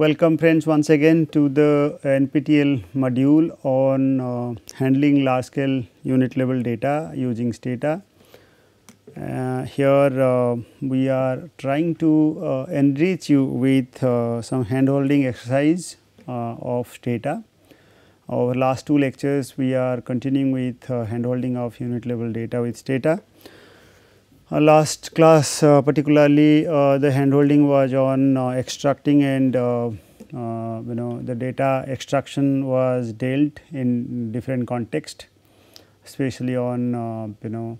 Welcome friends once again to the NPTEL module on uh, handling large scale unit level data using Stata. Uh, here uh, we are trying to uh, enrich you with uh, some handholding exercise uh, of Stata. Our last two lectures we are continuing with handholding of unit level data with Stata. Uh, last class uh, particularly uh, the handholding was on extracting and you know the data extraction was dealt in different context especially on you know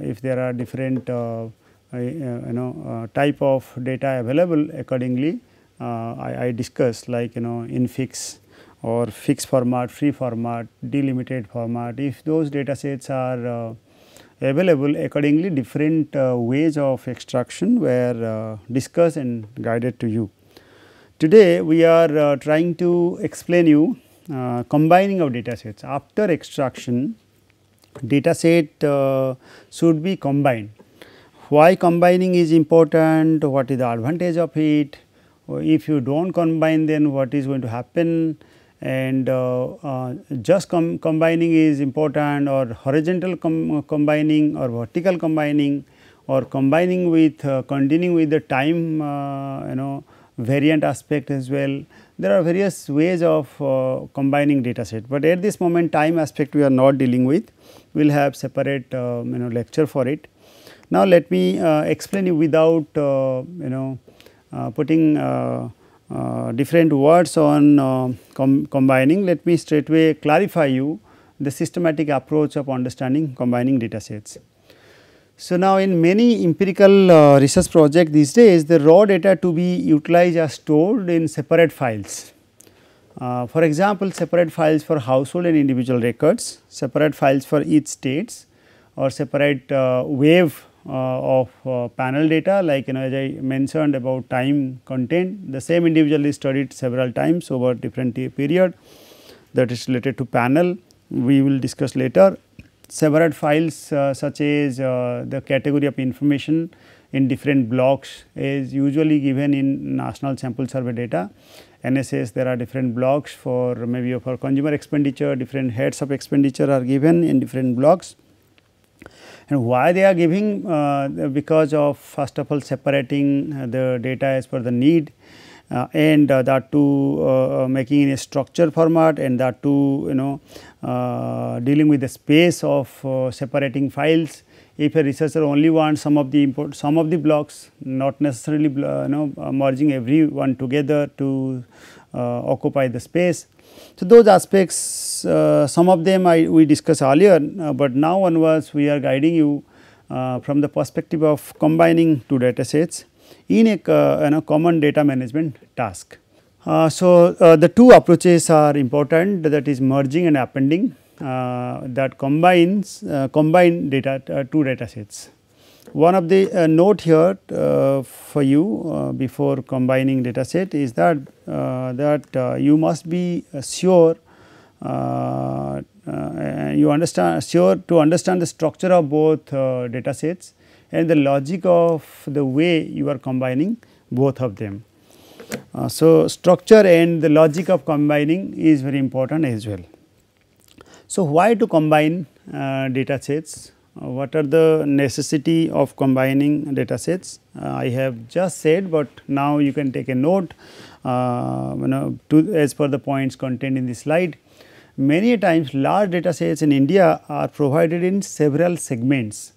if there are different you know type of data available accordingly I, I discussed like you know infix or fixed format, free format, delimited format if those data sets are available accordingly different uh, ways of extraction were uh, discussed and guided to you. Today we are uh, trying to explain you uh, combining of data sets after extraction data set uh, should be combined. Why combining is important, what is the advantage of it, if you do not combine then what is going to happen and uh, uh, just com combining is important or horizontal com combining or vertical combining or combining with uh, continuing with the time you know variant aspect as well. There are various ways of uh, combining data set, but at this moment time aspect we are not dealing with, we will have separate uh, you know lecture for it. Now, let me uh, explain you without you know putting uh, different words on uh, com combining, let me straightway clarify you the systematic approach of understanding combining data sets. So, now in many empirical uh, research projects these days the raw data to be utilized are stored in separate files. Uh, for example, separate files for household and individual records, separate files for each states or separate uh, wave uh, of uh, panel data like you know as I mentioned about time content the same individual is studied several times over different period that is related to panel we will discuss later. Several files uh, such as the category of information in different blocks is usually given in national sample survey data. NSS there are different blocks for maybe for consumer expenditure, different heads of expenditure are given in different blocks. And why they are giving? Uh, because of first of all separating uh, the data as per the need uh, and uh, that to uh, uh, making in a structure format and that to you know uh, dealing with the space of separating files. If a researcher only wants some of the import some of the blocks not necessarily you know merging every one together to occupy the space so, those aspects uh, some of them I we discussed earlier, uh, but now onwards we are guiding you uh, from the perspective of combining two data sets in a uh, common data management task. Uh, so, uh, the two approaches are important that is merging and appending that combines combine data two data sets. One of the uh, note here uh, for you uh, before combining data set is that uh, that uh, you must be uh, sure you understand sure to understand the structure of both data sets and the logic of the way you are combining both of them. so, structure and the logic of combining is very important as well. So, why to combine data sets uh, what are the necessity of combining data sets uh, I have just said but now you can take a note uh, you know to, as per the points contained in the slide. Many times large data sets in India are provided in several segments.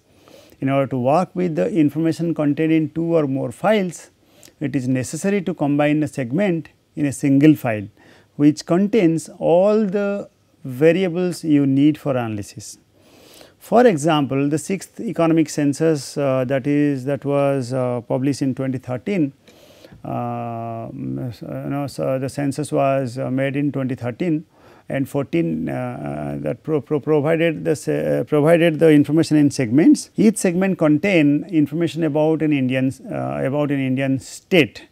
In order to work with the information contained in two or more files, it is necessary to combine a segment in a single file which contains all the variables you need for analysis. For example, the sixth economic census uh, that is that was uh, published in 2013, uh, uh, you know, so the census was uh, made in 2013 and 14 uh, that pro pro provided the provided the information in segments. Each segment contain information about an Indian about an Indian state.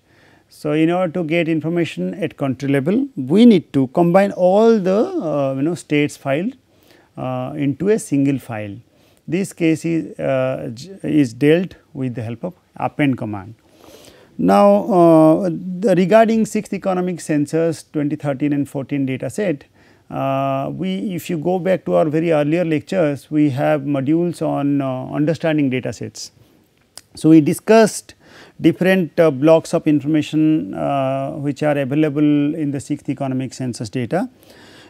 So, in order to get information at country level, we need to combine all the you know states filed uh, into a single file. This case is, uh, is dealt with the help of append command. Now, uh, regarding 6th economic census 2013 and 14 data set, uh, we if you go back to our very earlier lectures we have modules on uh, understanding data sets. So, we discussed different uh, blocks of information which are available in the 6th economic census data.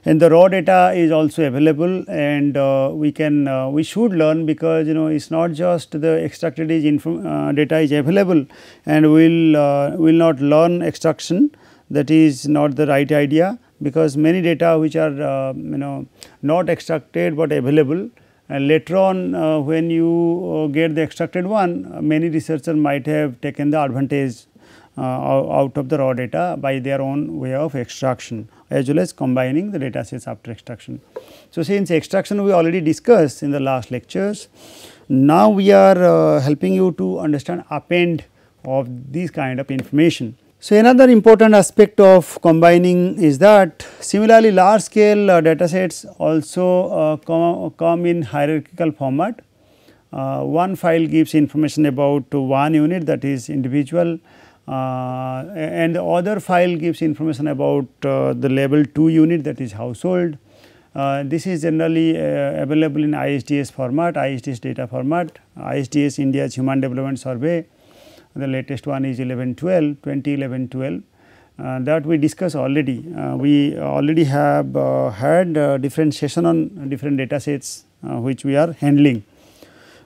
And the raw data is also available and uh, we can, uh, we should learn because you know it is not just the extracted is info, uh, data is available and we will uh, will not learn extraction that is not the right idea because many data which are uh, you know not extracted but available and later on uh, when you uh, get the extracted one uh, many researcher might have taken the advantage uh, out of the raw data by their own way of extraction as well as combining the data sets after extraction. So, since extraction we already discussed in the last lectures, now we are uh, helping you to understand append of these kind of information. So, another important aspect of combining is that similarly large scale uh, data sets also uh, com come in hierarchical format. Uh, one file gives information about one unit that is individual uh, and the other file gives information about uh, the level 2 unit that is household. Uh, this is generally uh, available in ISDS format, ISDS data format, ISDS India's Human Development Survey. The latest one is 12, 2011-12 uh, that we discussed already. Uh, we already have had different session on different data sets which we are handling.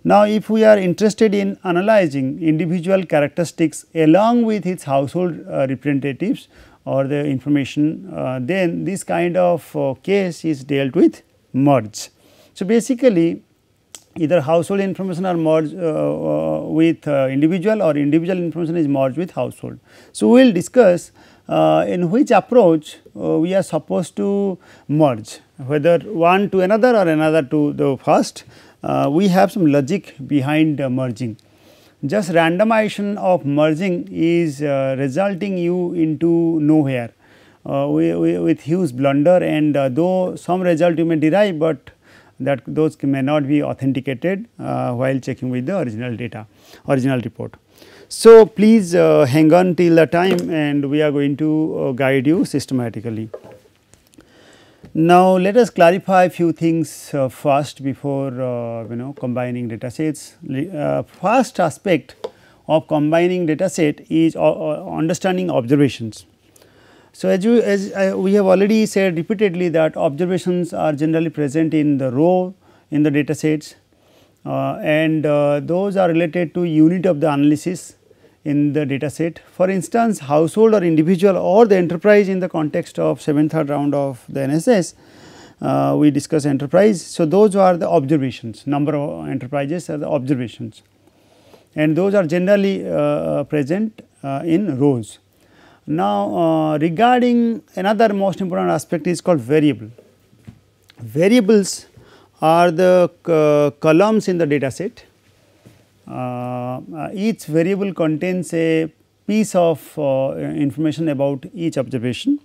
Now, if we are interested in analyzing individual characteristics along with its household uh, representatives or the information, uh, then this kind of uh, case is dealt with merge. So, basically either household information are merged uh, uh, with uh, individual or individual information is merged with household. So, we will discuss in which approach we are supposed to merge whether one to another or another to the first uh, we have some logic behind uh, merging. Just randomization of merging is uh, resulting you into nowhere with huge blunder and though some result you may derive, but that those may not be authenticated uh, while checking with the original data, original report. So, please uh, hang on till the time and we are going to uh, guide you systematically. Now, let us clarify a few things uh, first before uh, you know combining data sets. Uh, first aspect of combining data set is uh, uh, understanding observations. So, as, you, as uh, we have already said repeatedly that observations are generally present in the row in the data sets and those are related to unit of the analysis in the data set. For instance, household or individual or the enterprise in the context of 7th third round of the NSS, uh, we discuss enterprise. So, those are the observations, number of enterprises are the observations and those are generally uh, uh present uh, in rows. Now, uh, regarding another most important aspect is called variable. Variables are the uh, columns in the data set uh, each variable contains a piece of uh, information about each observation.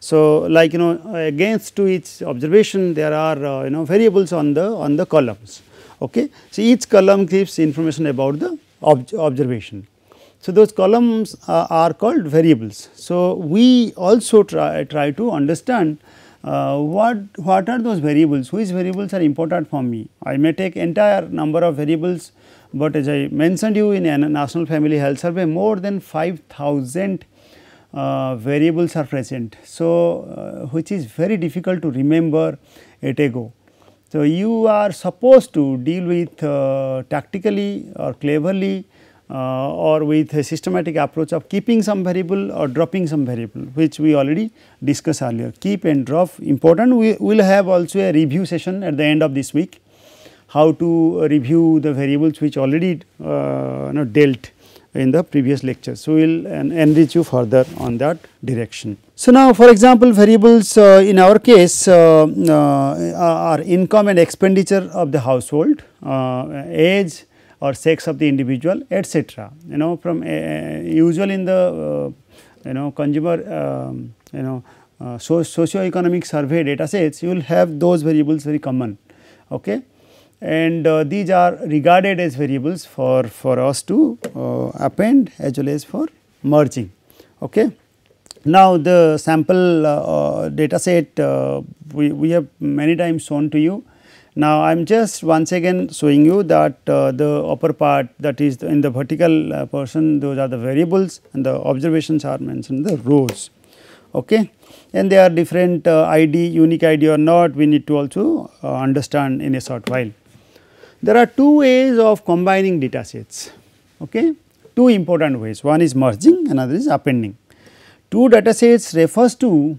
So, like you know against to each observation there are uh, you know variables on the on the columns okay. So, each column gives information about the ob observation. So, those columns uh, are called variables. So, we also try, try to understand uh, what, what are those variables, which variables are important for me. I may take entire number of variables but as I mentioned you in a National Family Health Survey, more than 5,000 uh, variables are present. So, uh, which is very difficult to remember at a go. So, you are supposed to deal with uh, tactically or cleverly uh, or with a systematic approach of keeping some variable or dropping some variable which we already discussed earlier. Keep and drop important. We will have also a review session at the end of this week how to review the variables which already uh, you know, dealt in the previous lecture. So, we will enrich you further on that direction. So, now for example, variables uh, in our case uh, uh are income and expenditure of the household, uh, age or sex of the individual etc. You know from uh, usual in the you know consumer um, you know uh, so socio-economic survey data sets you will have those variables very common okay and uh, these are regarded as variables for, for us to uh, append as well as for merging. Okay. Now, the sample uh, uh data set uh, we, we have many times shown to you. Now, I am just once again showing you that uh, the upper part that is in the vertical portion those are the variables and the observations are mentioned the rows. Okay and there are different uh, ID, unique ID or not we need to also uh, understand in a short while. There are two ways of combining data sets, okay? two important ways one is merging another is appending. Two data sets refers to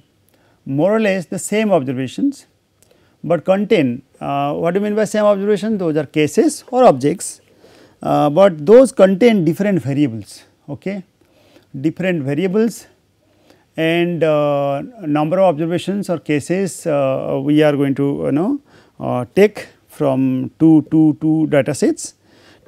more or less the same observations but contain uh, what do you mean by same observation those are cases or objects uh, but those contain different variables okay different variables and uh, number of observations or cases uh, we are going to you know uh, take from two, two, two data sets,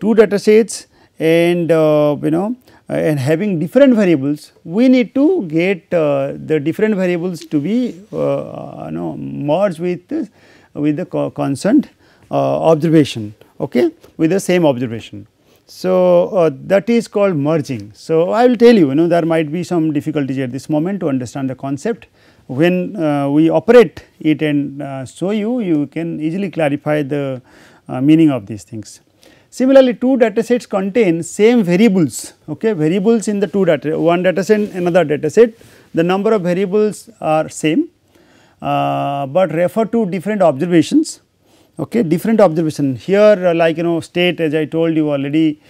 two data sets and uh, you know uh, and having different variables, we need to get uh, the different variables to be uh, uh you know merged with the, uh, with the co constant observation okay with the same observation. So, that is called merging. So, I will tell you you know there might be some difficulties at this moment to understand the concept, when uh, we operate it and uh, show you, you can easily clarify the uh, meaning of these things. Similarly, two data sets contain same variables, okay, variables in the two data, one data set, another data set. The number of variables are same, uh, but refer to different observations okay different observation here uh, like you know state as I told you already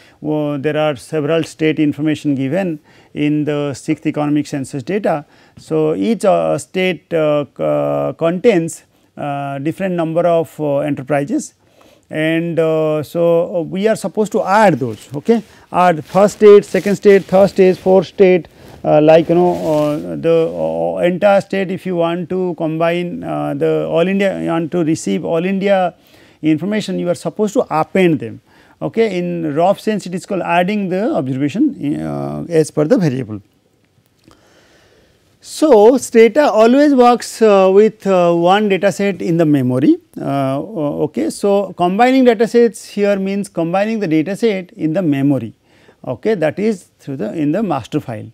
there are several state information given in the sixth economic census data. So, each uh, state uh, uh, contains uh, different number of uh, enterprises and so we are supposed to add those okay add first state second state third state fourth state uh, like you know uh, the uh, entire state if you want to combine the all India you want to receive all India information you are supposed to append them okay in rough sense it is called adding the observation uh, as per the variable. So, Strata always works uh, with uh, one data set in the memory okay. So, combining data sets here means combining the data set in the memory okay that is through the in the master file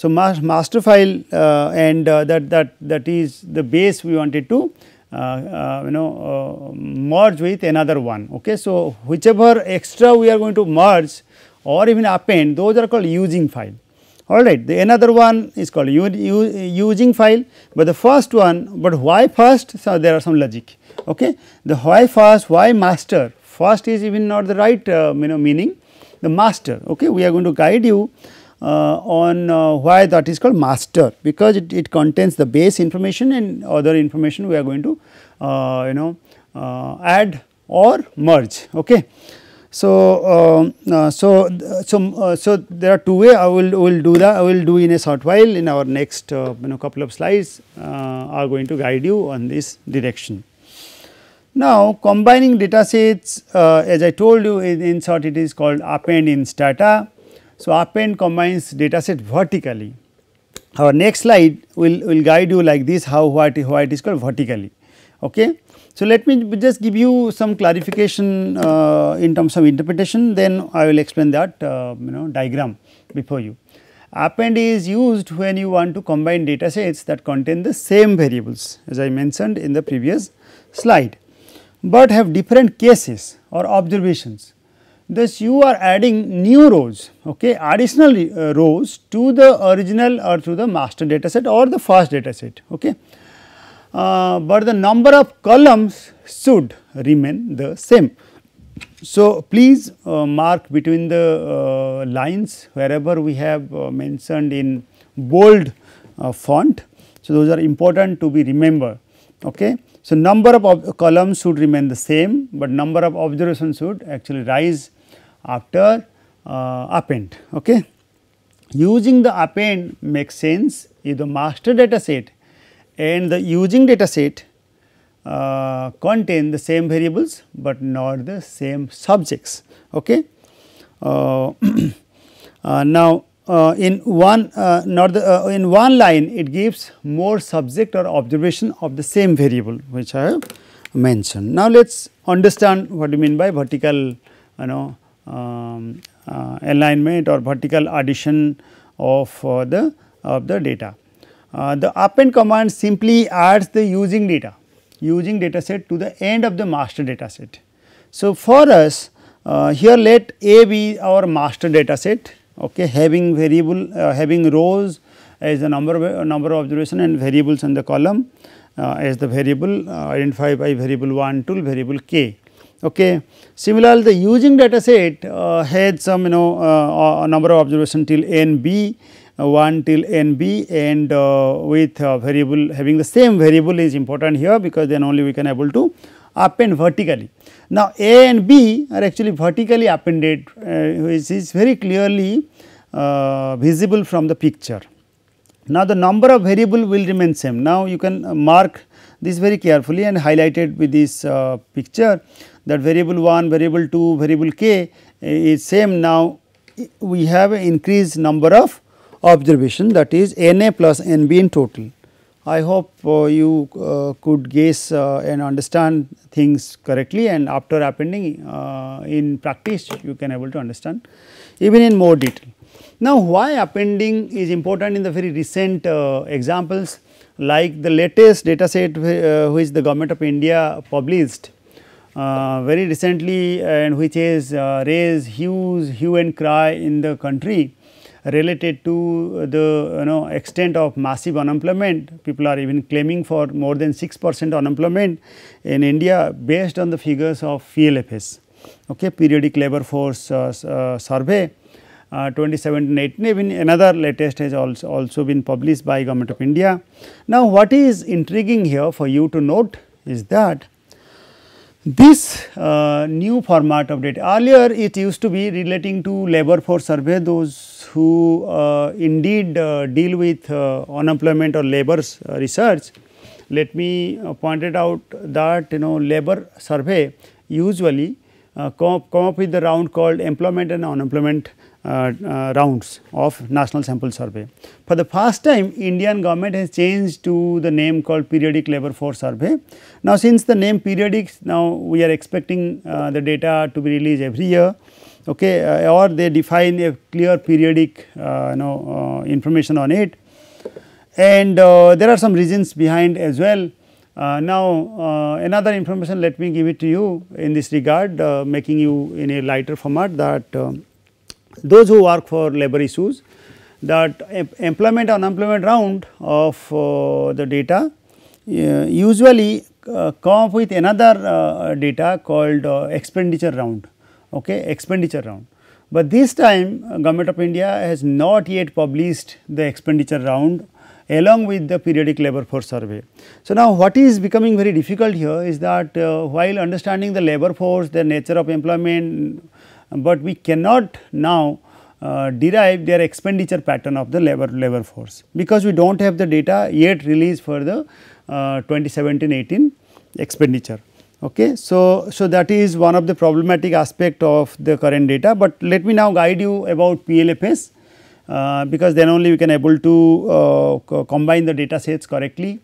so, master file uh, and uh, that, that, that is the base we wanted to uh, uh you know uh, merge with another one. Okay. So, whichever extra we are going to merge or even append those are called using file. Alright, the another one is called using file, but the first one, but why first? So, there are some logic. Okay. The why first, why master? First is even not the right uh, you know meaning, the master. Okay. We are going to guide you uh, on uh, why that is called master because it, it contains the base information and other information we are going to uh, you know add or merge. Okay. So, um, uh, so, so, uh, so there are two way I will, will do that I will do in a short while in our next uh, you know couple of slides are going to guide you on this direction. Now combining data sets as I told you in, in short it is called append in stata so, append combines dataset vertically. Our next slide will, will guide you like this how what, why it is called vertically. Okay. So, let me just give you some clarification uh, in terms of interpretation then I will explain that uh, you know diagram before you. Append is used when you want to combine data sets that contain the same variables as I mentioned in the previous slide, but have different cases or observations. Thus, you are adding new rows, okay, additional uh, rows to the original or to the master data set or the first data set. Okay. Uh, but the number of columns should remain the same. So, please uh, mark between the uh, lines wherever we have uh, mentioned in bold uh, font. So, those are important to be remembered. Okay. So, number of columns should remain the same, but number of observations should actually rise after uh, append. Okay. Using the append makes sense if the master data set and the using data set uh, contain the same variables but not the same subjects. Okay. Uh, uh, now, uh, in one uh, not the, in one line it gives more subject or observation of the same variable which I have mentioned. Now, let us understand what you mean by vertical you know um, uh, alignment or vertical addition of uh, the of the data. Uh, the append command simply adds the using data using data set to the end of the master data set. So, for us uh, here let A be our master data set okay having variable uh, having rows as the number number of observation and variables in the column uh, as the variable identified by variable 1 to variable k Okay. Similarly, the using data set uh, had some you know uh, uh, number of observation till n b uh, 1 till n b and uh, with uh, variable having the same variable is important here because then only we can able to append vertically. Now, a and b are actually vertically appended which is very clearly visible from the picture. Now, the number of variable will remain same. Now, you can mark this very carefully and highlighted with this uh, picture that variable 1, variable 2, variable k uh, is same now we have increased number of observation that is n a plus n b in total. I hope uh, you uh, could guess uh, and understand things correctly and after appending uh, in practice you can able to understand even in more detail. Now why appending is important in the very recent examples like the latest data set uh, which the government of India published uh, very recently and which has uh, raised huge hue and cry in the country related to the you know extent of massive unemployment. People are even claiming for more than 6 percent unemployment in India based on the figures of PLFS, okay, periodic labor force uh, uh, survey uh, 2017 18 even another latest has also, also been published by government of India. Now, what is intriguing here for you to note is that this uh, new format of data earlier it used to be relating to labor force survey those who uh, indeed uh, deal with uh, unemployment or labor uh, research. Let me point it out that you know labor survey usually come, up, come up with the round called employment and unemployment uh, uh, rounds of national sample survey. For the first time Indian government has changed to the name called periodic labor force survey. Now since the name periodic now we are expecting uh, the data to be released every year okay or they define a clear periodic you know information on it and uh, there are some reasons behind as well. Uh, now, uh, another information let me give it to you in this regard making you in a lighter format that um, those who work for labor issues that employment unemployment round of uh, the data uh, usually uh, come up with another uh, data called uh, expenditure round okay expenditure round but this time uh, government of india has not yet published the expenditure round along with the periodic labor force survey. So, now what is becoming very difficult here is that uh, while understanding the labor force, the nature of employment, but we cannot now uh, derive their expenditure pattern of the labor labor force because we do not have the data yet released for the 2017-18 uh, expenditure. Okay. So, so that is one of the problematic aspect of the current data, but let me now guide you about PLFS uh, because then only we can able to uh, combine the data sets correctly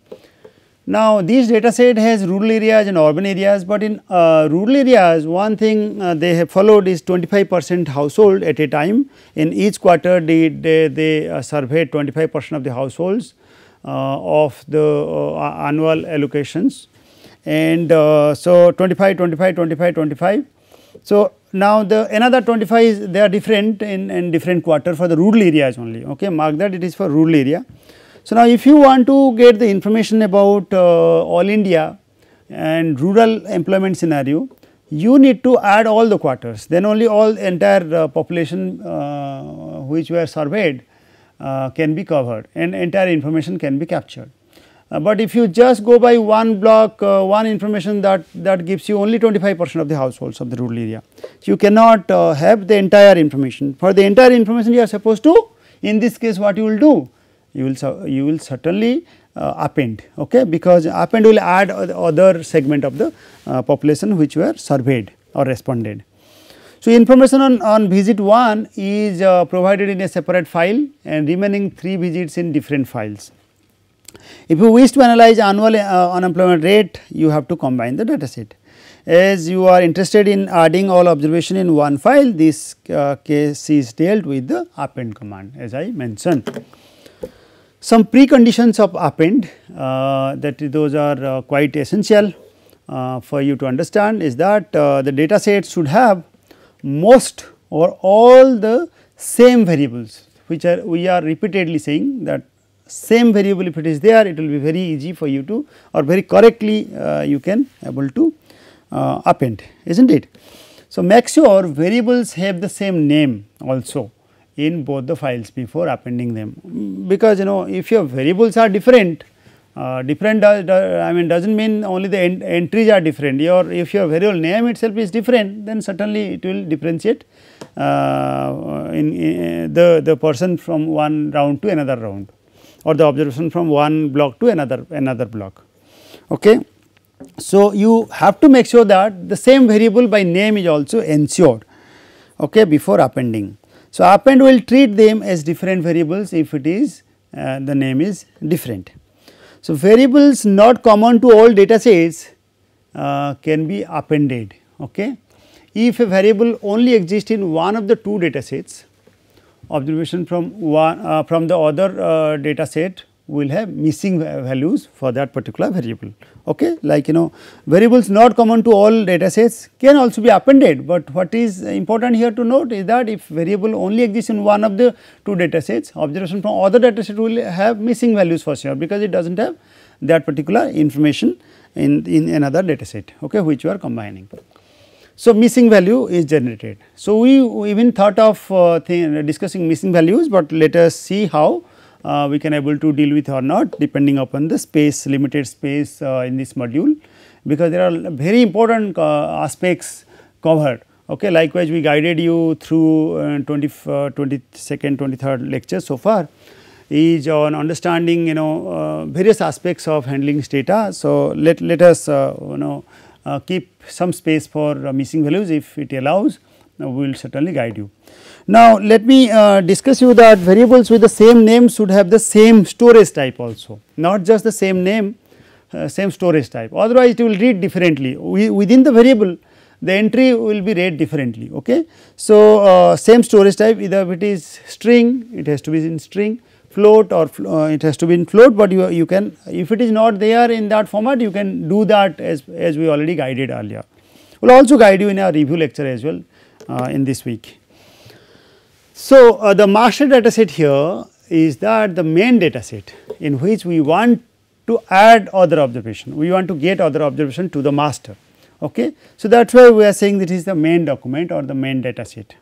now, this data set has rural areas and urban areas, but in uh, rural areas one thing uh, they have followed is 25 percent household at a time. In each quarter they, they, they uh, surveyed 25 percent of the households uh, of the uh, annual allocations and uh, so 25, 25, 25, 25. So, now the another 25 is they are different in, in different quarter for the rural areas only okay mark that it is for rural area. So, now if you want to get the information about uh, all India and rural employment scenario, you need to add all the quarters then only all entire uh, population uh, which were surveyed uh, can be covered and entire information can be captured. Uh, but if you just go by one block, uh, one information that, that gives you only 25 percent of the households of the rural area. So, you cannot have the entire information. For the entire information you are supposed to in this case what you will do? you will you will certainly uh, append okay because append will add other segment of the uh, population which were surveyed or responded. So, information on, on visit 1 is uh, provided in a separate file and remaining 3 visits in different files. If you wish to analyze annual uh, unemployment rate you have to combine the data set. As you are interested in adding all observation in one file this uh, case is dealt with the append command as I mentioned. Some preconditions of upend uh, that those are uh, quite essential uh, for you to understand is that uh, the data set should have most or all the same variables which are we are repeatedly saying that same variable if it is there it will be very easy for you to or very correctly uh, you can able to uh, append is not it. So, make sure variables have the same name also in both the files before appending them. Because you know if your variables are different, uh, different uh, does, I mean does not mean only the ent entries are different, your if your variable name itself is different then certainly it will differentiate uh, in, in, the, the person from one round to another round or the observation from one block to another another block. Okay. So, you have to make sure that the same variable by name is also ensured okay, before appending. So, append will treat them as different variables if it is uh, the name is different. So, variables not common to all data sets uh, can be appended. Okay. If a variable only exists in one of the two data sets, observation from one uh, from the other uh, data set will have missing values for that particular variable. Okay? Like you know variables not common to all data sets can also be appended, but what is important here to note is that if variable only exists in one of the two data sets observation from other data set will have missing values for sure because it does not have that particular information in, in another data set okay, which you are combining. So, missing value is generated. So, we even thought of uh, discussing missing values, but let us see how uh, we can able to deal with or not depending upon the space limited space uh, in this module because there are very important uh, aspects covered. Okay, likewise we guided you through uh, 20, 22nd, uh, 23rd lecture so far is on understanding you know uh, various aspects of handling data. So, let, let us you know keep some space for missing values if it allows we will certainly guide you. Now, let me uh, discuss you that variables with the same name should have the same storage type also, not just the same name, uh, same storage type, otherwise it will read differently. We, within the variable, the entry will be read differently, okay. So, uh, same storage type either it is string, it has to be in string, float or uh, it has to be in float, but you, you can if it is not there in that format you can do that as, as we already guided earlier. We will also guide you in our review lecture as well uh, in this week. So, uh, the master data set here is that the main data set in which we want to add other observation, we want to get other observation to the master. Okay? So, that is why we are saying this is the main document or the main data set.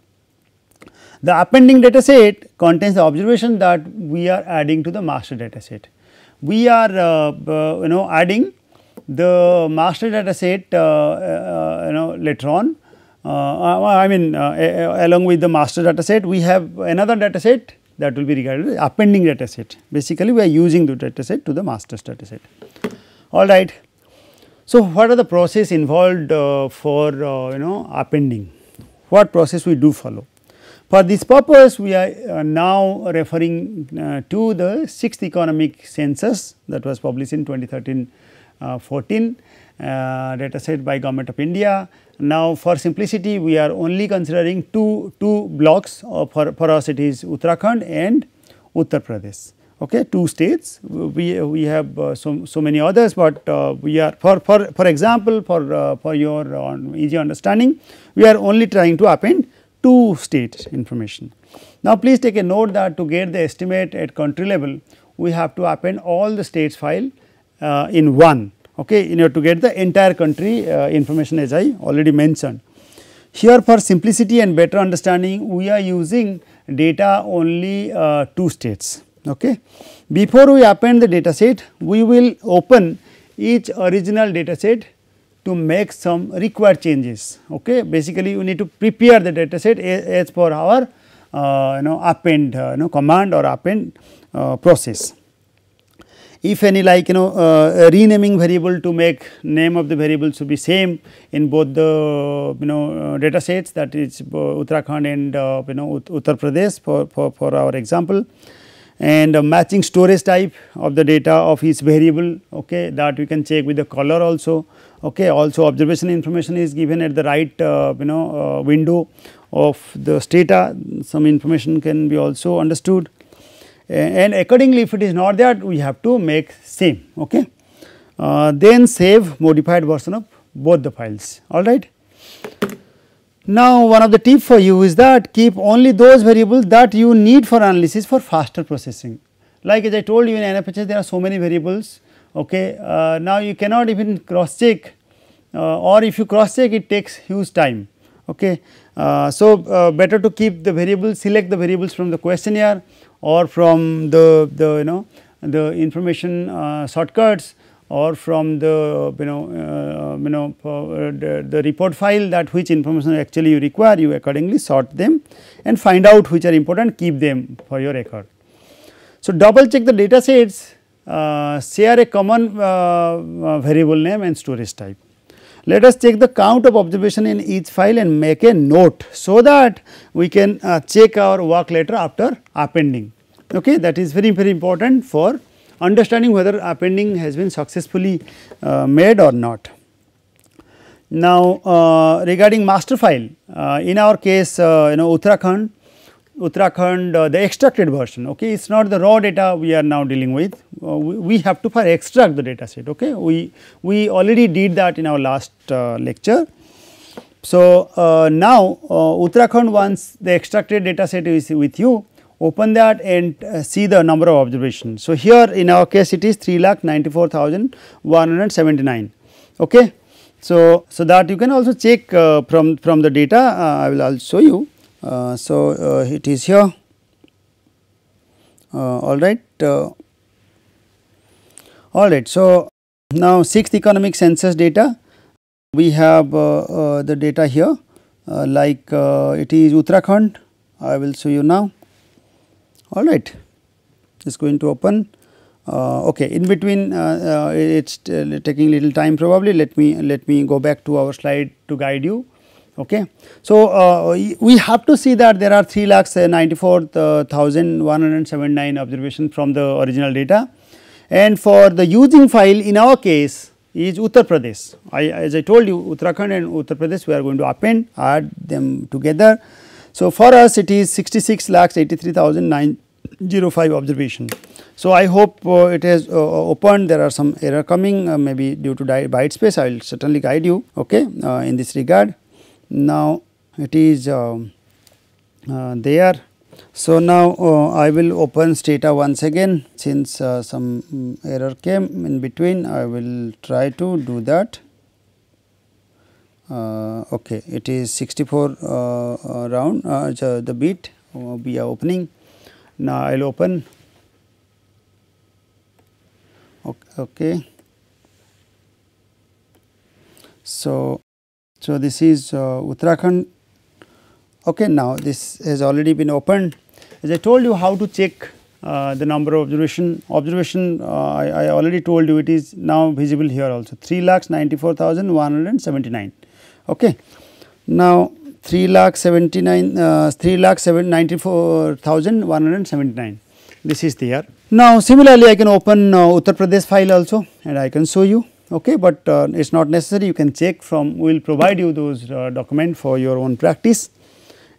The appending data set contains the observation that we are adding to the master data set. We are uh, uh, you know adding the master data set uh, uh, uh, you know later on uh, uh, I mean uh, along with the master data set we have another data set that will be regarded as appending data set. Basically we are using the data set to the master data set. All right. So, what are the process involved uh, for uh, you know appending? What process we do follow? For this purpose we are uh, now referring to the 6th economic census that was published in 2013-14 data set by government of India now, for simplicity we are only considering two, two blocks uh, for, for us it is Uttarakhand and Uttar Pradesh okay two states we we have uh, so so many others but uh, we are for for for example for uh, for your um, easy understanding we are only trying to append two state information now please take a note that to get the estimate at country level we have to append all the states file uh, in one okay, in order to get the entire country uh, information as I already mentioned. Here for simplicity and better understanding, we are using data only uh, two states. Okay. Before we append the data set, we will open each original data set to make some required changes. Okay. Basically, we need to prepare the data set as, per our uh, you know append uh, you know command or append uh, process if any like you know uh, renaming variable to make name of the variable should be same in both the you know uh, data sets that is uh, Uttarakhand and uh, you know Uttar Pradesh for, for, for our example and matching storage type of the data of each variable okay that we can check with the color also okay also observation information is given at the right uh, you know uh, window of the data some information can be also understood and accordingly if it is not there we have to make same okay. Uh, then save modified version of both the files alright. Now one of the tip for you is that keep only those variables that you need for analysis for faster processing. Like as I told you in NFHS there are so many variables okay uh, now you cannot even cross check uh, or if you cross check it takes huge time okay. Uh, so uh, better to keep the variables select the variables from the questionnaire or from the, the you know the information uh, shortcuts or from the you know uh, you know uh, the, the, report file that which information actually you require you accordingly sort them and find out which are important keep them for your record. So, double check the data sets uh, share a common uh, variable name and storage type. Let us check the count of observation in each file and make a note so that we can uh, check our work later after appending. Okay, that is very very important for understanding whether appending has been successfully uh, made or not. Now, uh, regarding master file, uh, in our case uh, you know Uttarakhand Uttarakhand, uh, the extracted version, okay. It is not the raw data we are now dealing with, uh, we, we, have to first extract the data set, okay. We, we already did that in our last uh, lecture. So, uh, now uh, Uttarakhand once the extracted data set is with you, open that and uh, see the number of observations. So, here in our case it is 3,94,179, okay. So, so that you can also check from, from the data, I will also show you. Uh, so, uh, it is here uh, all right. all right. So, now sixth economic census data we have the data here like it is Uttarakhand I will show you now all right is going to open uh, okay in between uh, uh, it's taking little time probably let me let me go back to our slide to guide you okay. So, uh, we have to see that there are 3 lakhs uh, 94,179 uh, observations from the original data and for the using file in our case is Uttar Pradesh. I, as I told you Uttarakhand and Uttar Pradesh we are going to append add them together. So, for us it is 66 lakhs 83,905 observation. So, I hope uh, it has uh, uh opened there are some error coming maybe due to byte space I will certainly guide you okay in this regard. Now, it is um, uh, there. So, now uh, I will open Stata once again since uh, some mm, error came in between I will try to do that. Uh, okay it is 64 uh, uh, round the bit we are opening now i'll open okay, okay. so so, this is uh, Uttarakhand. Okay, now this has already been opened. As I told you how to check uh, the number of observation observation uh, I, I, already told you it is now visible here also 3 lakhs 94,179 okay now 3 lakh 79 uh, 3 lakh seven ninety four thousand one hundred seventy nine. this is there now similarly I can open uh, Uttar Pradesh file also and I can show you okay, but uh, it is not necessary you can check from we will provide you those uh, document for your own practice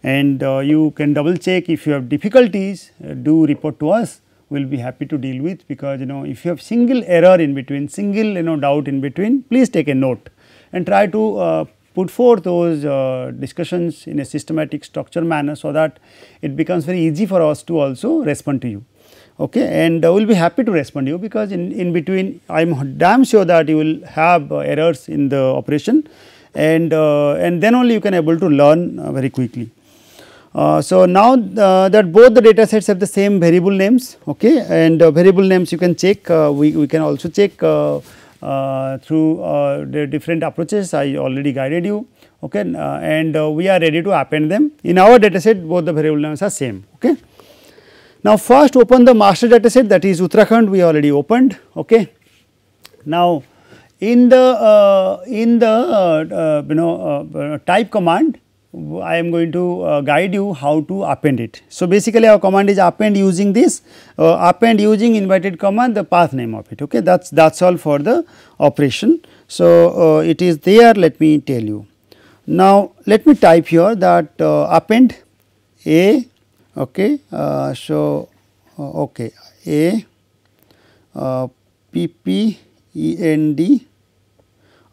and uh, you can double check if you have difficulties uh, do report to us we will be happy to deal with because you know if you have single error in between single you know doubt in between please take a note and try to uh, put forth those uh, discussions in a systematic structure manner so that it becomes very easy for us to also respond to you okay and uh, we will be happy to respond to you because in, in between I am damn sure that you will have uh, errors in the operation and uh, and then only you can able to learn uh, very quickly. Uh, so now uh, that both the data sets have the same variable names okay and variable names you can check we, we can also check through the different approaches I already guided you okay and we are ready to append them in our data set both the variable names are same okay. Now, first open the master data set that is Uttarakhand we already opened. Okay. Now, in the uh, in the uh, uh you know uh, uh, type command, I am going to uh, guide you how to append it. So, basically our command is append using this, uh, append using invited command the path name of it ok, that is that is all for the operation. So, uh, it is there let me tell you. Now, let me type here that append a Okay. Uh, so, uh, okay, A uh, P P E N D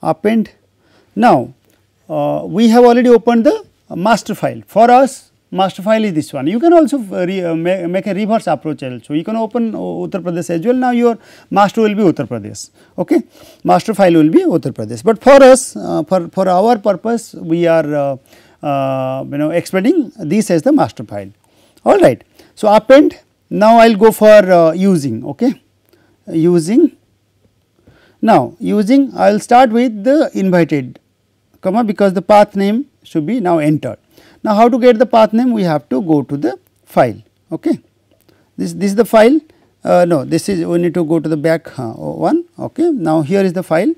append. Now, we have already opened the master file. For us, master file is this one. You can also re, uh, make, a reverse approach also. You can open Uttar Pradesh as well. Now your master will be Uttar Pradesh. Okay, master file will be Uttar Pradesh. But for us, uh, for for our purpose, we are you know expanding this as the master file all right. So, append now I will go for uh, using okay using now using I will start with the invited comma because the path name should be now entered. Now how to get the path name we have to go to the file okay this this is the file uh, no this is we need to go to the back uh, one okay now here is the file.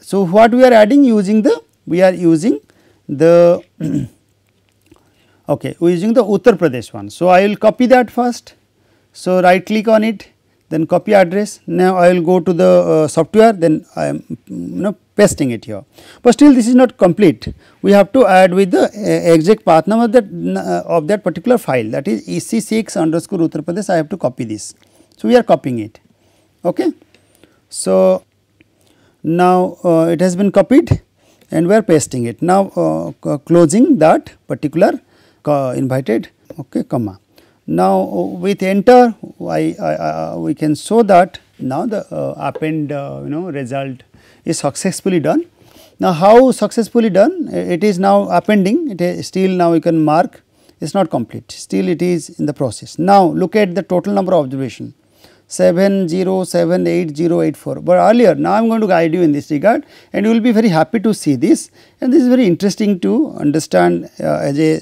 So what we are adding using the we are using the okay we using the Uttar Pradesh one. So, I will copy that first. So, right click on it then copy address now I will go to the uh, software then I am you know pasting it here. But still this is not complete we have to add with the uh, exact path number that uh, of that particular file that is EC6 underscore Uttar Pradesh I have to copy this. So, we are copying it okay. So, now uh, it has been copied and we are pasting it now uh, closing that particular invited okay comma. Now uh, with enter I, I, I, uh, we can show that now the uh, append uh, you know result is successfully done. Now how successfully done it is now appending it is still now you can mark it is not complete still it is in the process. Now look at the total number of observation seven zero seven eight zero eight four. but earlier now I am going to guide you in this regard and you will be very happy to see this and this is very interesting to understand uh, as a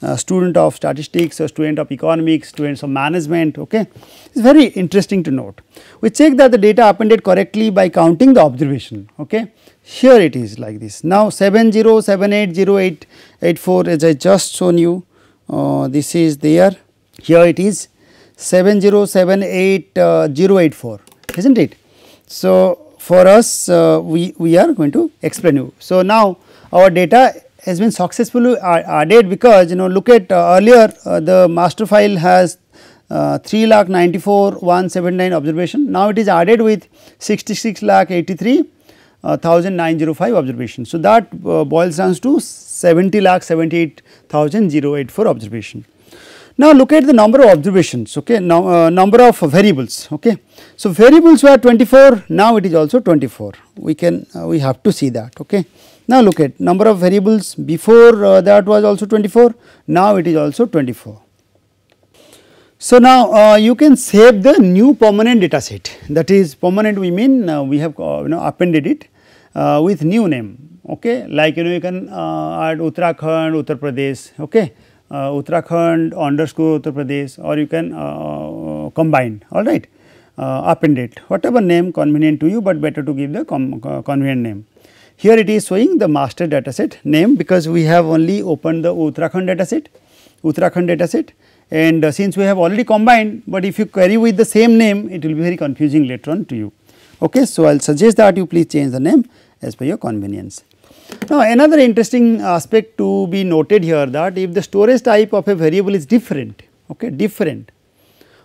uh, student of statistics a student of economics, students of management okay. It is very interesting to note. We check that the data appended correctly by counting the observation okay. Here it is like this. Now seven zero seven eight zero eight eight four, as I just shown you uh, this is there here it is 7078084 uh, is not it. So for us uh, we, we are going to explain you. So now our data has been successfully added because you know look at uh, earlier uh, the master file has uh, 3 lakh 179 observation. Now, it is added with 66 lakh uh, observation. So, that uh, boils down to 70 lakh 78,084 observation. Now, look at the number of observations, okay, no, uh, number of variables, okay. So, variables were 24, now it is also 24, we can, we have to see that, okay. Now look at number of variables before uh, that was also 24, now it is also 24. So now uh, you can save the new permanent data set that is permanent we mean uh, we have uh, you know appended it uh, with new name okay like you know you can uh, add Uttarakhand, Uttar Pradesh okay Uttarakhand underscore Uttar Pradesh or you can combine alright append it whatever name convenient to you but better to give the convenient name. Here it is showing the master dataset name because we have only opened the Uttarakhand dataset, Uttarakhand dataset and uh, since we have already combined, but if you query with the same name, it will be very confusing later on to you. Okay, so I will suggest that you please change the name as per your convenience. Now, another interesting aspect to be noted here that if the storage type of a variable is different, okay, different,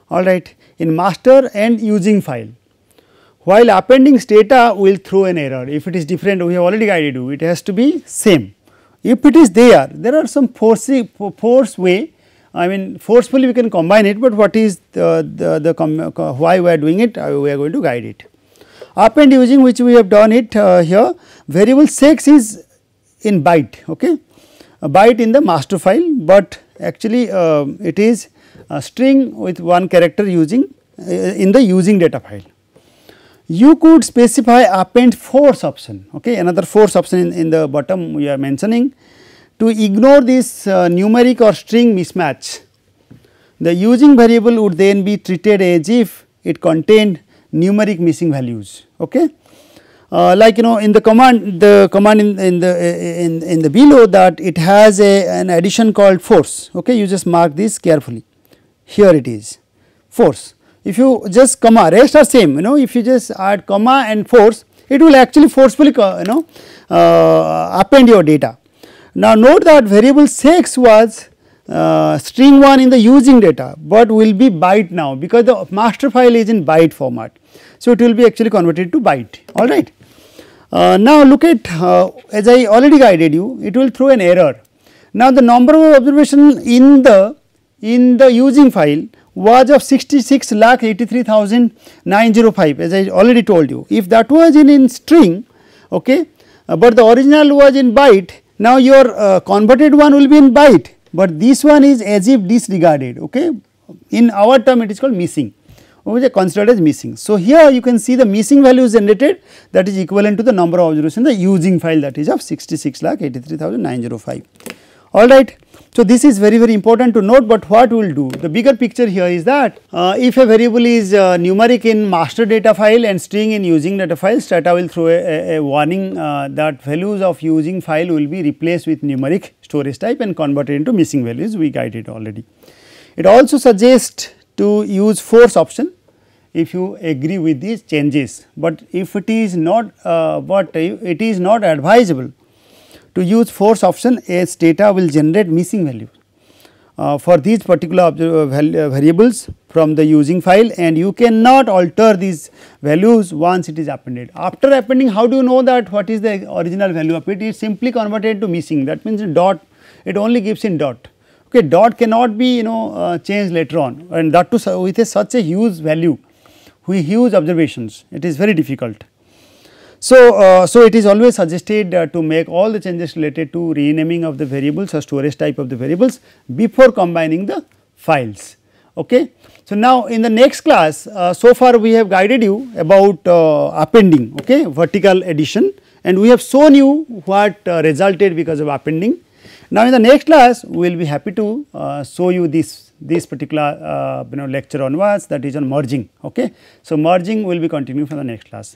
all right, in master and using file, while appending data will throw an error if it is different we have already guided you it has to be same. If it is there there are some forcing force way I mean forcefully we can combine it but what is the, the, the why we are doing it uh, we are going to guide it. Append using which we have done it uh, here variable sex is in byte okay a byte in the master file but actually uh, it is a string with one character using uh, in the using data file you could specify append force option okay another force option in, in the bottom we are mentioning to ignore this uh, numeric or string mismatch the using variable would then be treated as if it contained numeric missing values okay uh, like you know in the command the command in, in the in, in the below that it has a an addition called force okay you just mark this carefully here it is force if you just comma rest are same you know if you just add comma and force it will actually forcefully you know uh, append your data. Now note that variable sex was uh, string 1 in the using data but will be byte now because the master file is in byte format. So it will be actually converted to byte alright. Uh, now look at uh, as I already guided you it will throw an error. Now the number of observation in the in the using file was of 66 lakh as I already told you. If that was in, in string okay, uh, but the original was in byte, now your uh, converted one will be in byte, but this one is as if disregarded okay. In our term it is called missing which considered as missing. So, here you can see the missing value is generated that is equivalent to the number of observations the using file that is of 66 lakh all right. So, this is very very important to note but what we will do the bigger picture here is that uh, if a variable is uh, numeric in master data file and string in using data file strata will throw a, a, a warning uh, that values of using file will be replaced with numeric storage type and converted into missing values we guided already. It also suggests to use force option if you agree with these changes but if it is not but uh, it is not advisable to use force option as data will generate missing values uh, for these particular uh, uh, variables from the using file and you cannot alter these values once it is appended. After appending how do you know that what is the original value of it? It is simply converted to missing that means dot it only gives in dot okay dot cannot be you know uh, changed later on and that too with a, such a huge value with huge observations it is very difficult. So, uh, so it is always suggested uh, to make all the changes related to renaming of the variables or storage type of the variables before combining the files okay. So now in the next class uh, so far we have guided you about uh, appending okay vertical addition and we have shown you what uh, resulted because of appending. Now in the next class we will be happy to uh, show you this this particular you know lecture onwards that is on merging okay. So merging will be continuing for the next class.